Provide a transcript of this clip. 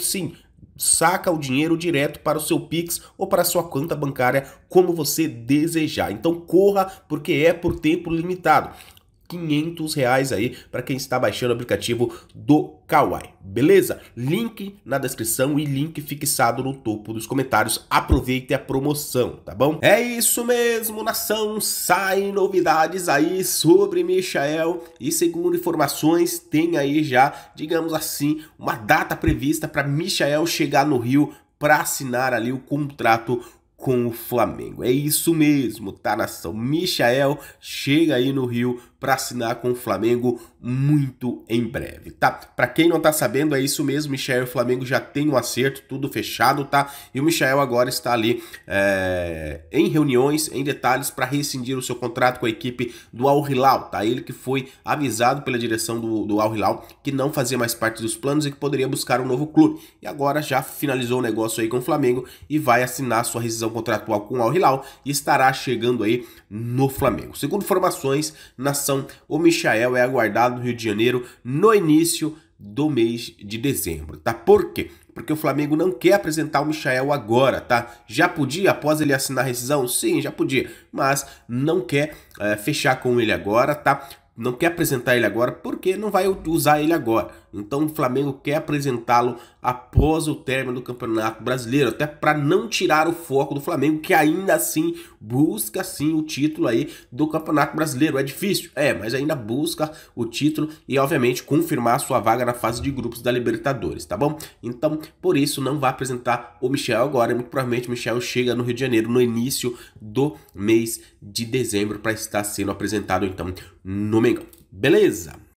sim saca o dinheiro direto para o seu Pix ou para a sua conta bancária como você desejar. Então corra porque é por tempo limitado. 500 reais aí para quem está baixando o aplicativo do Kawaii, beleza? Link na descrição e link fixado no topo dos comentários. Aproveite a promoção, tá bom? É isso mesmo, nação! Saem novidades aí sobre Michael e segundo informações, tem aí já, digamos assim, uma data prevista para Michael chegar no Rio para assinar ali o contrato com o Flamengo. É isso mesmo, tá nação? Michael chega aí no Rio para assinar com o Flamengo muito em breve, tá? Para quem não tá sabendo, é isso mesmo, Michael e o Flamengo já tem um acerto, tudo fechado, tá? E o Michael agora está ali é, em reuniões, em detalhes para rescindir o seu contrato com a equipe do Al Hilal, tá? Ele que foi avisado pela direção do, do Al Hilal que não fazia mais parte dos planos e que poderia buscar um novo clube. E agora já finalizou o negócio aí com o Flamengo e vai assinar sua rescisão contratual com o Al Hilal e estará chegando aí no Flamengo. Segundo informações, nação, o Michael é aguardado no Rio de Janeiro no início do mês de dezembro, tá? Por quê? Porque o Flamengo não quer apresentar o Michael agora, tá? Já podia após ele assinar a rescisão? Sim, já podia, mas não quer é, fechar com ele agora, tá? não quer apresentar ele agora porque não vai usar ele agora. Então o Flamengo quer apresentá-lo após o término do Campeonato Brasileiro, até para não tirar o foco do Flamengo, que ainda assim busca sim o título aí do Campeonato Brasileiro. É difícil? É, mas ainda busca o título e obviamente confirmar sua vaga na fase de grupos da Libertadores, tá bom? Então, por isso não vai apresentar o Michel agora, muito provavelmente o Michel chega no Rio de Janeiro no início do mês de dezembro para estar sendo apresentado então no Mengão. Beleza?